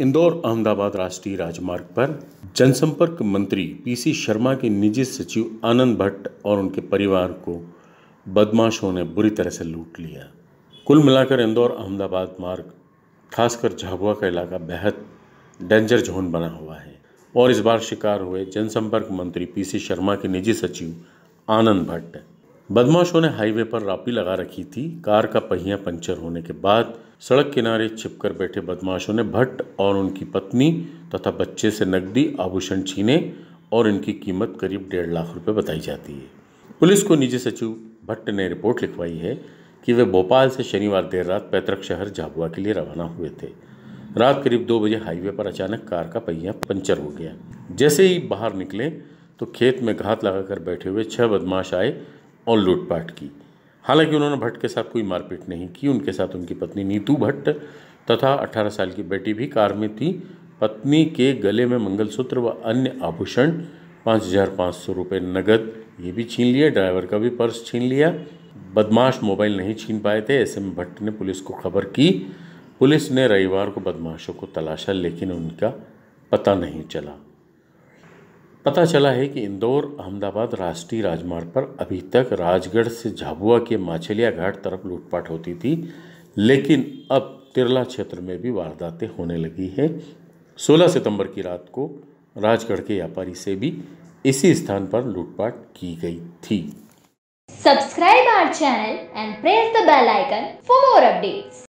इंदौर अहमदाबाद राष्ट्रीय राजमार्ग पर जनसंपर्क मंत्री पीसी शर्मा के निजी सचिव आनंद भट्ट और उनके परिवार को बदमाशों ने बुरी तरह से लूट लिया कुल मिलाकर इंदौर अहमदाबाद मार्ग खासकर झाबुआ का इलाका बेहद डेंजर जोन बना हुआ है और इस बार शिकार हुए जनसंपर्क मंत्री पीसी शर्मा के निजी सचिव आनंद भट्ट बदमाशों ने हाईवे पर रापी लगा रखी थी कार का पहिया पंचर होने के बाद सड़क किनारे छिपकर बैठे बदमाशों ने भट्ट और उनकी पत्नी तथा बच्चे से नकदी आभूषण छीने और इनकी कीमत करीब डेढ़ लाख रुपए बताई जाती है पुलिस को निजी सचिव भट्ट ने रिपोर्ट लिखवाई है कि वे भोपाल से शनिवार देर रात पैतृक शहर झाबुआ के लिए रवाना हुए थे रात करीब दो बजे हाईवे पर अचानक कार का पहिया पंचर हो गया जैसे ही बाहर निकले तो खेत में घात लगाकर बैठे हुए छह बदमाश आए और लूटपाट की हालांकि उन्होंने भट्ट के साथ कोई मारपीट नहीं की उनके साथ उनकी पत्नी नीतू भट्ट तथा 18 साल की बेटी भी कार में थी पत्नी के गले में मंगलसूत्र व अन्य आभूषण पाँच हज़ार पाँच सौ रुपये नकद ये भी छीन लिया ड्राइवर का भी पर्स छीन लिया बदमाश मोबाइल नहीं छीन पाए थे ऐसे में भट्ट ने पुलिस को खबर की पुलिस ने रविवार को बदमाशों को तलाशा लेकिन उनका पता नहीं चला पता चला है कि इंदौर अहमदाबाद राष्ट्रीय राजमार्ग पर अभी तक राजगढ़ से झाबुआ के माछलिया घाट तरफ लूटपाट होती थी लेकिन अब तिरला क्षेत्र में भी वारदातें होने लगी हैं 16 सितंबर की रात को राजगढ़ के व्यापारी से भी इसी स्थान पर लूटपाट की गई थी subscribe our channel and press the bell icon for more updates